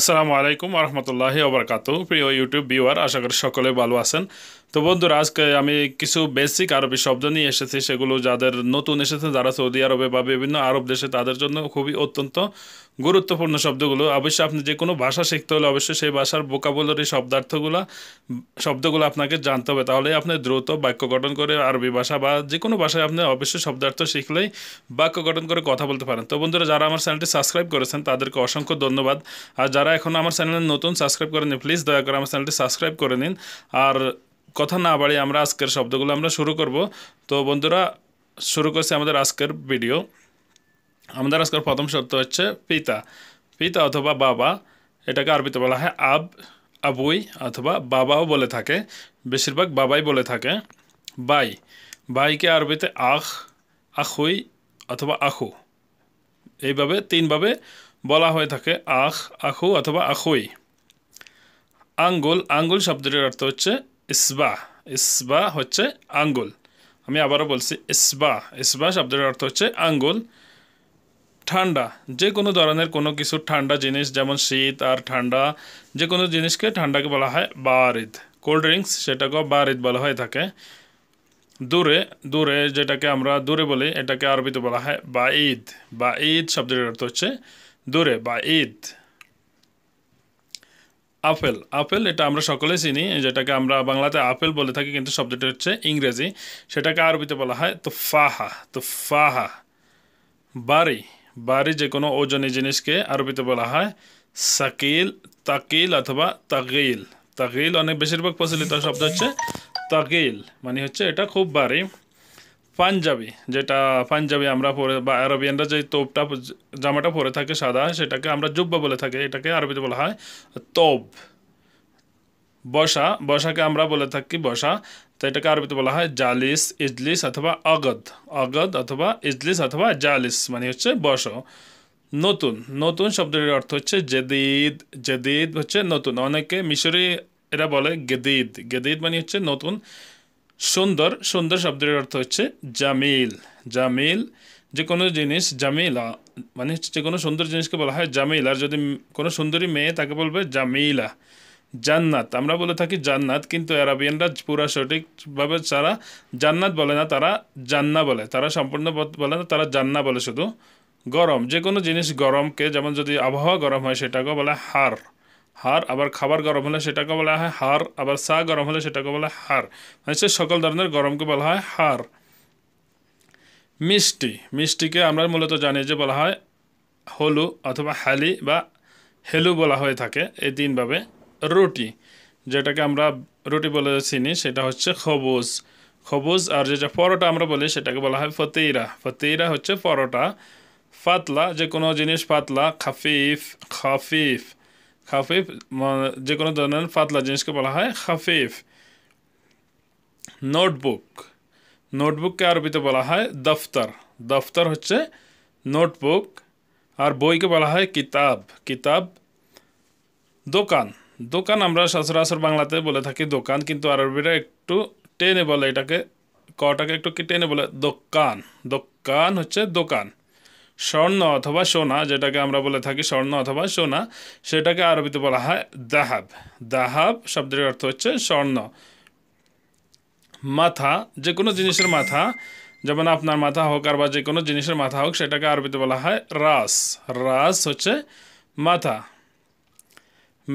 আসসালামু আলাইকুম আহমতুল্লাহ ওবরকাত প্রিয় ইউটিউব ভিউয়ার আশা করি সকলে ভালো আছেন তো বন্ধুরা আজকে আমি কিছু বেসিক আরবি শব্দ নিয়ে এসেছি সেগুলো যাদের নতুন এসেছে যারা সৌদি আরবে বা বিভিন্ন আরব দেশে তাদের জন্য খুবই অত্যন্ত গুরুত্বপূর্ণ শব্দগুলো অবশ্যই আপনি যে কোনো ভাষা শিখতে হলে অবশ্যই সেই ভাষার বোকাবলারি শব্দার্থগুলো শব্দগুলো আপনাকে জানতে হবে তাহলে আপনি দ্রুত বাক্য গঠন করে আরবি ভাষা বা যে কোনো ভাষায় আপনি অবশ্যই শব্দার্থ শিখলেই বাক্য গঠন করে কথা বলতে পারেন তো বন্ধুরা যারা আমার চ্যানেলটি সাবস্ক্রাইব করেছেন তাদেরকে অসংখ্য ধন্যবাদ আর যারা এখন আমার চ্যানেলে নতুন সাবস্ক্রাইব করে নিন প্লিজ দয়া করে আমার চ্যানেলটি সাবস্ক্রাইব করে নিন আর কথা না বাড়ি আমরা আজকের শব্দগুলো আমরা শুরু করব তো বন্ধুরা শুরু করছে আমাদের আজকের ভিডিও আমাদের আজকের প্রথম শব্দ হচ্ছে পিতা পিতা অথবা বাবা এটাকে আরবিতে বলা হয় আব আবুই অথবা বাবাও বলে থাকে বেশিরভাগ বাবাই বলে থাকে বাই বাইকে আরবিতে আখ আখুই অথবা আখু এইভাবে তিনভাবে বলা হয়ে থাকে আখ আখু অথবা আখুই আঙ্গুল আঙ্গুল শব্দটির অর্থ হচ্ছে ইসবা ইসবা হচ্ছে আঙ্গুল আমি আবারও বলছি ইসবা ইসবা শব্দের অর্থ হচ্ছে আঙ্গুল ঠান্ডা যে কোনো ধরনের কোনো কিছু ঠান্ডা জিনিস যেমন শীত আর ঠান্ডা যে কোনো জিনিসকে ঠান্ডাকে বলা হয় বারিদ কোল্ড ড্রিঙ্কস সেটাকেও বারিদ বলা হয়ে থাকে দূরে দূরে যেটাকে আমরা দূরে বলি এটাকে আরবিতে বলা হয় বা ঈদ বা ঈদ শব্দের অর্থ হচ্ছে দূরে বা ঈদ আপেল আপেল এটা আমরা সকলে চিনি যেটাকে আমরা বাংলাতে আপেল বলে থাকি কিন্তু শব্দটি হচ্ছে ইংরেজি সেটাকে আরবিতে বলা হয় তো ফাহা তো ফাহা বাড়ি বাড়ি যে কোনো ওজনের জিনিসকে আরবিতে বলা হয় সাকিল তাকিল অথবা তাকিল তাকিল অনেক বেশিরভাগ প্রচলিত শব্দ হচ্ছে তাকিল মানে হচ্ছে এটা খুব বাড়ি পাঞ্জাবি যেটা পাঞ্জাবি আমরা পরে বা আরবিয়ানরা যে তোপটা জামাটা পরে থাকে সাদা সেটাকে আমরা জুব্বা বলে থাকি এটাকে আরবিতে বলা হয় তোপ বসা বসাকে আমরা বলে থাকি বসা তো এটাকে আরবিতে বলা হয় জালিস ইজলিস অথবা অগদ অগদ অথবা ইজলিস অথবা জালিস মানে হচ্ছে বস নতুন নতুন শব্দটির অর্থ হচ্ছে জেদিদ জেদিদ হচ্ছে নতুন অনেকে মিশরি এরা বলে গেদিদ গেদিদ মানে হচ্ছে নতুন সুন্দর সুন্দর শব্দের অর্থ হচ্ছে জামিল জামিল যে কোনো জিনিস জামিলা মানে যে কোনো সুন্দর জিনিসকে বলা হয় জামিল আর যদি কোনো সুন্দরী মেয়ে তাকে বলবে জামিলা জান্নাত আমরা বলে থাকি জান্নাত কিন্তু অ্যারাবিয়ানরা পুরা সঠিকভাবে তারা জান্নাত বলে না তারা জান্না বলে তারা সম্পূর্ণ বলে না তারা জান্না বলে শুধু গরম যে কোনো জিনিস গরমকে যেমন যদি আবহাওয়া গরম হয় সেটাকে বলে হার হার আবার খাবার গরম হলে সেটাকে বলা হয় হার আবার চা গরম হলে সেটাকে বলা হয় হার মানে সে সকল ধরনের গরমকে বলা হয় হার মিষ্টি মিষ্টিকে আমরা মূলত জানি যে বলা হয় হলু অথবা হালি বা হেলু বলা হয়ে থাকে এই তিনভাবে রুটি যেটাকে আমরা রুটি বলে চিনি সেটা হচ্ছে খবুজ খবুজ আর যেটা পরোটা আমরা বলি সেটাকে বলা হয় ফতেইরা ফতেইরা হচ্ছে পরোটা ফাতলা যে কোনো জিনিস পাতলা খাফিফ খাফিফ খাফিফ মানে যে কোনো ধরনের পাতলা জিনিসকে বলা হয় খাফিফ নোটবুক নোটবুককে আরবিতে বলা হয় দফতর দফতর হচ্ছে নোটবুক আর বইকে বলা হয় কিতাব কিতাব দোকান দোকান আমরা সচরাচর বাংলাতে বলে থাকি দোকান কিন্তু আরবিরা একটু টেনে বলে এটাকে কটাকে একটু টেনে বলে দোকান দোকান হচ্ছে দোকান স্বর্ণ অথবা সোনা যেটাকে আমরা বলে থাকি স্বর্ণ অথবা সোনা সেটাকে আরবিতে বলা হয় দাহাব দাহাব শব্দের অর্থ হচ্ছে স্বর্ণ মাথা যে কোনো জিনিসের মাথা যেমন আপনার মাথা হোক আর বা যে কোনো জিনিসের মাথা হোক সেটাকে আরবিতে বলা হয় রাস রাস হচ্ছে মাথা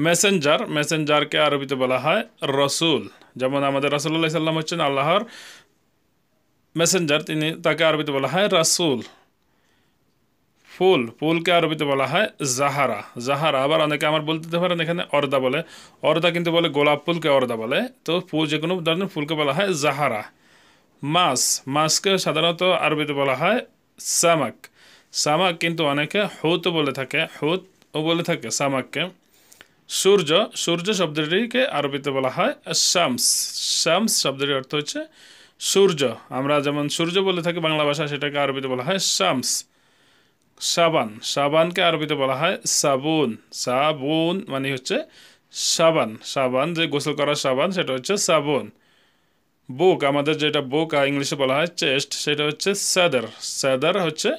মেসেঞ্জার মেসেঞ্জারকে আরবিতে বলা হয় রসুল যেমন আমাদের রসুল্লাহ সাল্লাম হচ্ছেন আল্লাহর মেসেঞ্জার তিনি তাকে আরবিতে বলা হয় রাসুল ফুল ফুলকে আরবিতে বলা হয় জাহারা জাহারা আবার অনেকে আমার বলতে পারেন এখানে অর্দা বলে অর্দা কিন্তু বলে গোলাপ ফুলকে অর্দা বলে তো ফুল যে কোনো ধরনের ফুলকে বলা হয় জাহারা মাস মাছকে সাধারণত আরবিতে বলা হয় সামাক সামাক কিন্তু অনেকে হুত বলে থাকে হৌত ও বলে থাকে সামাককে সূর্য সূর্য শব্দটিকে আরবিতে বলা হয় শামস শামস শব্দটির অর্থ হচ্ছে সূর্য আমরা যেমন সূর্য বলে থাকি বাংলা ভাষা সেটাকে আরবিতে বলা হয় শামস সাবান সাবানকে আরবিতে বলা হয় সাবুন সাবুন মানে হচ্ছে সাবান সাবান যে গোসল করার সাবান সেটা হচ্ছে সাবুন বুক আমাদের যেটা বুক ইংলিশে বলা হয় চেস্ট সেটা হচ্ছে সাদার সাদার হচ্ছে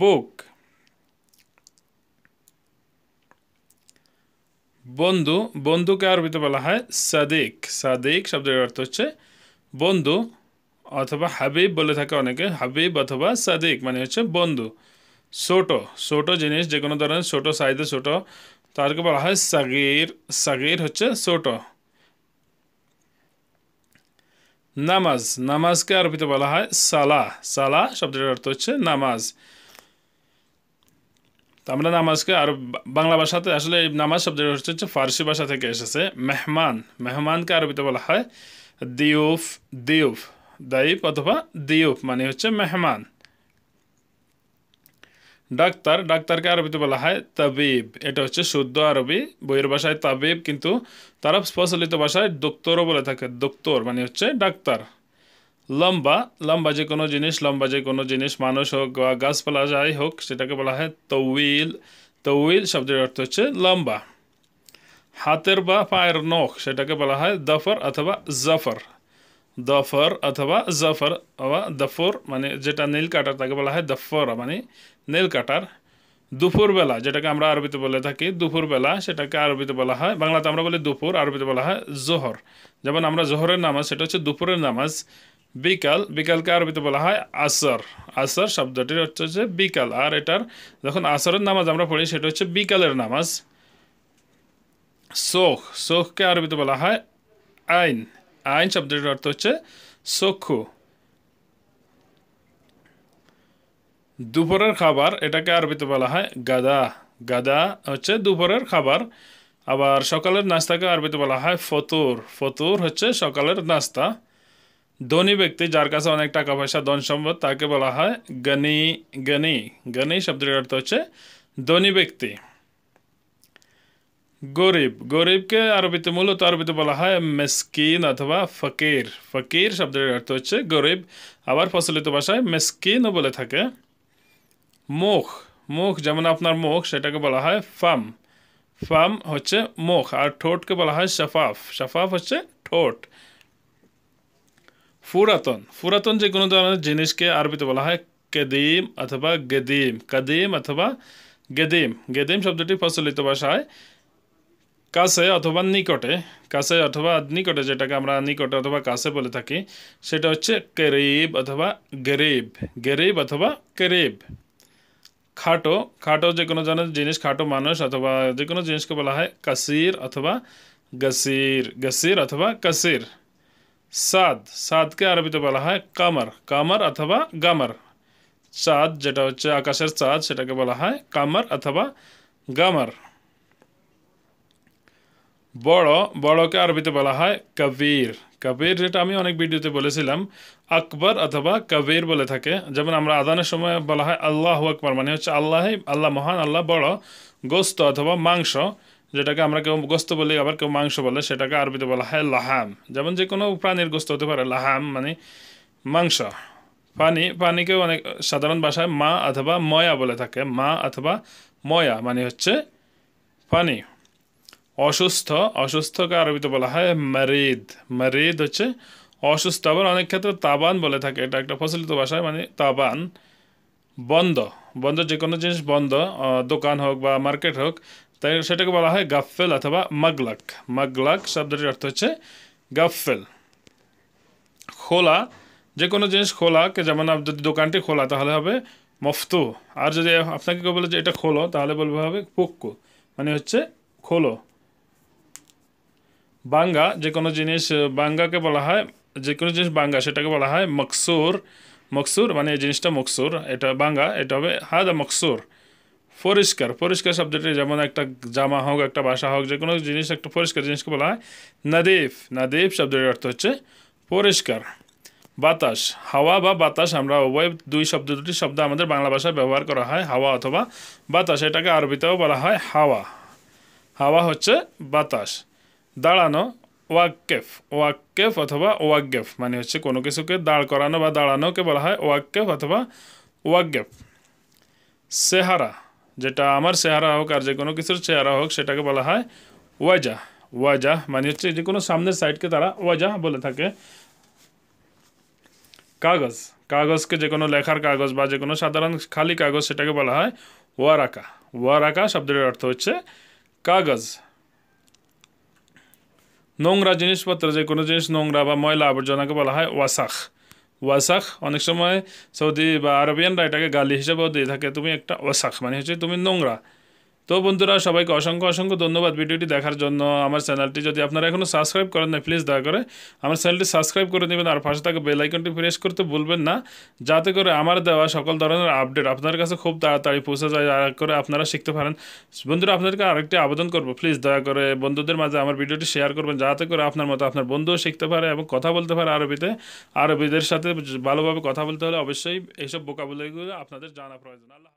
বুক বন্ধু বন্ধুকে আরবিতে বলা হয় সাদিক সাদিক শব্দের অর্থ হচ্ছে বন্ধু অথবা হাবিব বলে থাকে অনেকে হাবিব অথবা সাদিক মানে হচ্ছে বন্ধু ছোট ছোট জিনিস যে কোনো ধরনের ছোট সাইজে ছোট তারকে বলা হয় সাগির সাগির হচ্ছে ছোট নামাজ নামাজকে আরোপিত বলা হয় সালা সালা শব্দটির অর্থ হচ্ছে নামাজ আমরা নামাজকে আর বাংলা ভাষাতে আসলে নামাজ শব্দ হচ্ছে ফার্সি ভাষা থেকে এসেছে মেহমান মেহমানকে আরোপিত বলা হয় দিউফ দিউফ দাইফ অথবা দিউফ মানে হচ্ছে মেহমান ডাক্তার ডাক্তারকে আরবিতে বলা হয় তাবিব এটা হচ্ছে শুদ্ধ আরবি বইয়ের ভাষায় তাবিব কিন্তু তারা প্রচলিত ভাষায় দোক্তরও বলে থাকে দোক্তর মানে হচ্ছে ডাক্তার লম্বা লম্বা যে কোনো জিনিস লম্বা যে কোনো জিনিস মানুষ হোক বা গাছপালা যাই হোক সেটাকে বলা হয় তউইল তউইল শব্দের অর্থ হচ্ছে লম্বা হাতের বা পায়ের নখ সেটাকে বলা হয় দফর অথবা জাফর দফর অথবা জফর বা দফর মানে যেটা নীল কাটার তাকে বলা হয় দফর মানে নীল কাটার দুপুরবেলা যেটাকে আমরা আরবিতে বলে থাকি দুপুরবেলা সেটাকে আরবিতে বলা হয় বাংলাতে আমরা বলি দুপুর আরবিতে বলা হয় জোহর যেমন আমরা জোহরের নামাজ সেটা হচ্ছে দুপুরের নামাজ বিকাল বিকালকে আরবিতে বলা হয় আসর আসর শব্দটির হচ্ছে যে বিকাল আর এটার যখন আসরের নামাজ আমরা পড়ি সেটা হচ্ছে বিকালের নামাজ শোখ শোখকে আরবিতে বলা হয় আইন আইন শব্দের অর্থ হচ্ছে চক্ষু দুপুরের খাবার এটাকে আরবিতে বলা হয় গাদা গাদা হচ্ছে দুপুরের খাবার আবার সকালের নাস্তাকে আরবিতে বলা হয় ফতুর ফতুর হচ্ছে সকালের নাস্তা ধনী ব্যক্তি যার কাছে অনেক টাকা পয়সা ধন সম্পদ তাকে বলা হয় গনি গনি গনি শব্দের অর্থ হচ্ছে ধনী ব্যক্তি গরিব গরিবকে আরবিতে মূলত আরবিতে বলা হয় মেসকিন অথবা ফকির ফকির শব্দের অর্থ হচ্ছে গরিব আবার প্রচলিত ভাষায় মেসকিনও বলে থাকে মুখ মুখ যেমন আপনার মুখ সেটাকে বলা হয় ফাম ফাম হচ্ছে মুখ আর ঠোঁটকে বলা হয় শাফাফ শফাফ হচ্ছে ঠোঁট ফুরাতন ফুরাতন যে কোনো ধরনের জিনিসকে আরবিতে বলা হয় কেদিম অথবা গেদিম কাদিম অথবা গেদিম গেদিম শব্দটি প্রচলিত ভাষায় কাছে अथवा আদনিকটে যেটাকে আমরা নিকট অথবা কাছে বলে থাকি সেটা হচ্ছে করিব অথবা গريب গريب অথবা করিব খাটো খাটো যে কোনো জন জিনিস খাটো মানুষ অথবা যে কোনো জিনিসকে বলা হয় কাসির অথবা গাসির গাসির অথবা কাসির সাদ সাদ কে আরবিতে বলা হয় কামার কামার অথবা গামার সাদ যেটা হচ্ছে আকাশের সাদ সেটাকে বলা হয় কামার অথবা গামার বড় বড়কে আরবিতে বলা হয় কবির কবির যেটা আমি অনেক ভিডিওতে বলেছিলাম আকবর অথবা কবির বলে থাকে যেমন আমরা আদানের সময় বলা হয় আল্লাহ আকবর মানে হচ্ছে আল্লাহ আল্লাহ মহান আল্লাহ বড় গোস্ত অথবা মাংস যেটাকে আমরা কেউ গোস্ত বলি আবার কেউ মাংস বলে সেটাকে আরবিতে বলা হয় লাহাম যেমন যে কোনো প্রাণীর গোস্ত হতে পারে লাহাম মানে মাংস পানি পানিকে অনেক সাধারণ ভাষায় মা অথবা ময়া বলে থাকে মা অথবা ময়া মানে হচ্ছে পানি অসুস্থ অসুস্থকে আরবিতে বলা হয় মারিদ মারিদ হচ্ছে অসুস্থ আবার অনেক ক্ষেত্রে তাবান বলে থাকে এটা একটা প্রচলিত ভাষায় মানে তাবান বন্ধ বন্ধ যে কোনো জিনিস বন্ধ দোকান হোক বা মার্কেট হোক তাই সেটাকে বলা হয় গাফেল অথবা মাগলাক মাগলাক শব্দটির অর্থ হচ্ছে গাফেল খোলা যে কোনো জিনিস খোলাকে যেমন যদি দোকানটি খোলা তাহলে হবে মফতু আর যদি আপনাকে কেউ বলে যে এটা খোলো তাহলে বলবে হবে পোক্কু মানে হচ্ছে খোলো বাঙ্গা যে কোনো জিনিস বাঙ্গাকে বলা হয় যে কোনো জিনিস বাঙ্গা সেটাকে বলা হয় মকসুর মকসুর মানে এই জিনিসটা মকসুর এটা বাঙ্গা এটা হবে দা মকসুর পরিষ্কার পরিষ্কার শব্দটি যেমন একটা জামা হোক একটা বাসা হোক যে কোনো জিনিস একটা পরিষ্কার জিনিসকে বলা হয় নাদিফ নাদিফ শব্দটির অর্থ হচ্ছে পরিষ্কার বাতাস হাওয়া বা বাতাস আমরা উভয় দুই শব্দ দুটি শব্দ আমাদের বাংলা ভাষায় ব্যবহার করা হয় হাওয়া অথবা বাতাস এটাকে আরবিতেও বলা হয় হাওয়া হাওয়া হচ্ছে বাতাস দাঁড়ানো ওয়াক্কেফ ওয়াক্কেফ অথবা ওয়াকগেফ মানে হচ্ছে কোনো কিছুকে দাঁড় করানো বা দাঁড়ানোকে বলা হয় ওয়াক্কেফ অথবা ওয়াকগেফ সেহারা যেটা আমার চেহারা হোক আর যে কোনো কিছুর চেহারা হোক সেটাকে বলা হয় ওয়াজা ওয়াজা মানে হচ্ছে যে কোনো সামনের সাইডকে তারা ওয়াজা বলে থাকে কাগজ কাগজকে যে কোনো লেখার কাগজ বা যে কোনো সাধারণ খালি কাগজ সেটাকে বলা হয় ওয়ারাকা ওয়ারাকা শব্দের অর্থ হচ্ছে কাগজ নোংরা জিনিসপত্র যে কোনো জিনিস নোংরা বা ময়লা আবর্জনাকে বলা হয় ওয়াসাখ ওয়াসাখ অনেক সময় সৌদি বা আরবিয়ানরা এটাকে গালি হিসাবেও দিয়ে থাকে তুমি একটা ওয়াসাখ মানে হচ্ছে তুমি নোংরা তো বন্ধুরা সবাইকে অসংখ্য অসংখ্য ধন্যবাদ ভিডিওটি দেখার জন্য আমার চ্যানেলটি যদি আপনারা এখনও সাবস্ক্রাইব করেন না প্লিজ দয়া করে আমার চ্যানেলটি সাবস্ক্রাইব করে নেবেন আর পাশে থাকা বেলাইকনটি প্রেস করতে ভুলবেন না যাতে করে আমার দেওয়া সকল ধরনের আপডেট আপনার কাছে খুব তাড়াতাড়ি পৌঁছে যায় করে আপনারা শিখতে পারেন বন্ধুরা আপনাদেরকে আরেকটি আবেদন করবো প্লিজ দয়া করে বন্ধুদের মাঝে আমার ভিডিওটি শেয়ার করবেন যাতে করে আপনার মতো আপনার বন্ধুও শিখতে পারে এবং কথা বলতে পারে আরবিতে আরবিদের সাথে ভালোভাবে কথা বলতে হলে অবশ্যই এইসব বোকাবুলিগুলো আপনাদের জানা প্রয়োজন আল্লাহ